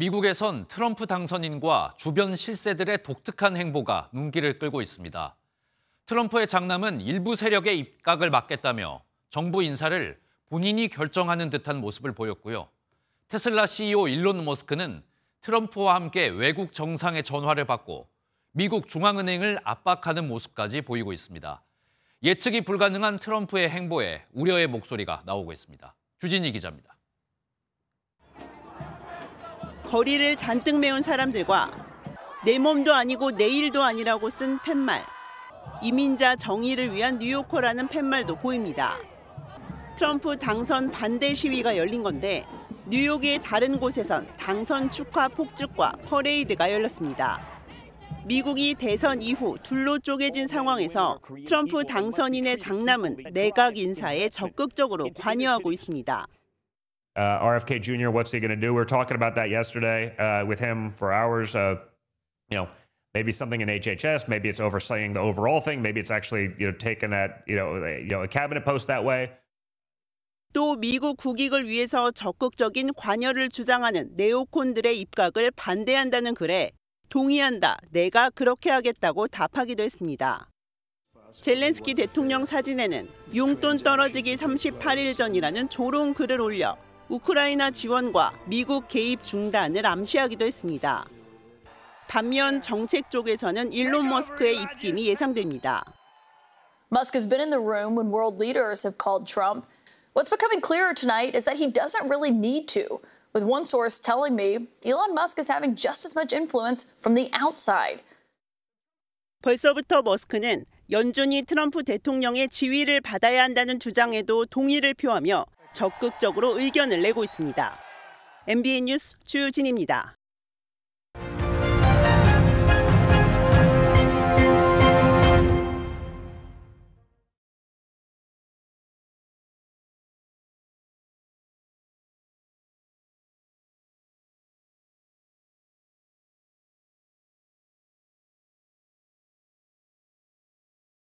미국에선 트럼프 당선인과 주변 실세들의 독특한 행보가 눈길을 끌고 있습니다. 트럼프의 장남은 일부 세력의 입각을 막겠다며 정부 인사를 본인이 결정하는 듯한 모습을 보였고요. 테슬라 CEO 일론 머스크는 트럼프와 함께 외국 정상의 전화를 받고 미국 중앙은행을 압박하는 모습까지 보이고 있습니다. 예측이 불가능한 트럼프의 행보에 우려의 목소리가 나오고 있습니다. 주진희 기자입니다. 거리를 잔뜩 메운 사람들과 내 몸도 아니고 내 일도 아니라고 쓴 팻말, 이민자 정의를 위한 뉴요커라는 팻말도 보입니다. 트럼프 당선 반대 시위가 열린 건데 뉴욕의 다른 곳에선 당선 축하 폭죽과 퍼레이드가 열렸습니다. 미국이 대선 이후 둘로 쪼개진 상황에서 트럼프 당선인의 장남은 내각 인사에 적극적으로 관여하고 있습니다. Uh, RFK Jr., what's he going to do? We were talking about that yesterday uh, with him for hours. Uh, you know, maybe something in HHS, maybe it's overseeing the overall thing, maybe it's actually you know taking that you know you know a cabinet post that way. 또 미국 국익을 위해서 적극적인 관여를 주장하는 네오콘들의 입각을 반대한다는 글에 동의한다. 내가 그렇게 하겠다고 답하기도 했습니다. 젤렌스키 대통령 사진에는 용돈 떨어지기 38일 전이라는 조롱 글을 올려 우크라이나 지원과 미국 개입 중단을 암시하기도 했습니다. 반면 정책 쪽에서는 일론 머스크의 입김이 예상됩니다. Musk has been in the room when world leaders have called Trump. What's becoming clearer tonight is that he doesn't really need to, with one source telling me Elon Musk is having just as much influence from the outside. 벌써부터 머스크는 연준이 트럼프 대통령의 지위를 받아야 한다는 주장에도 동의를 표하며 적극적으로 의견을 내고 있습니다. MBN 뉴스 주진입니다.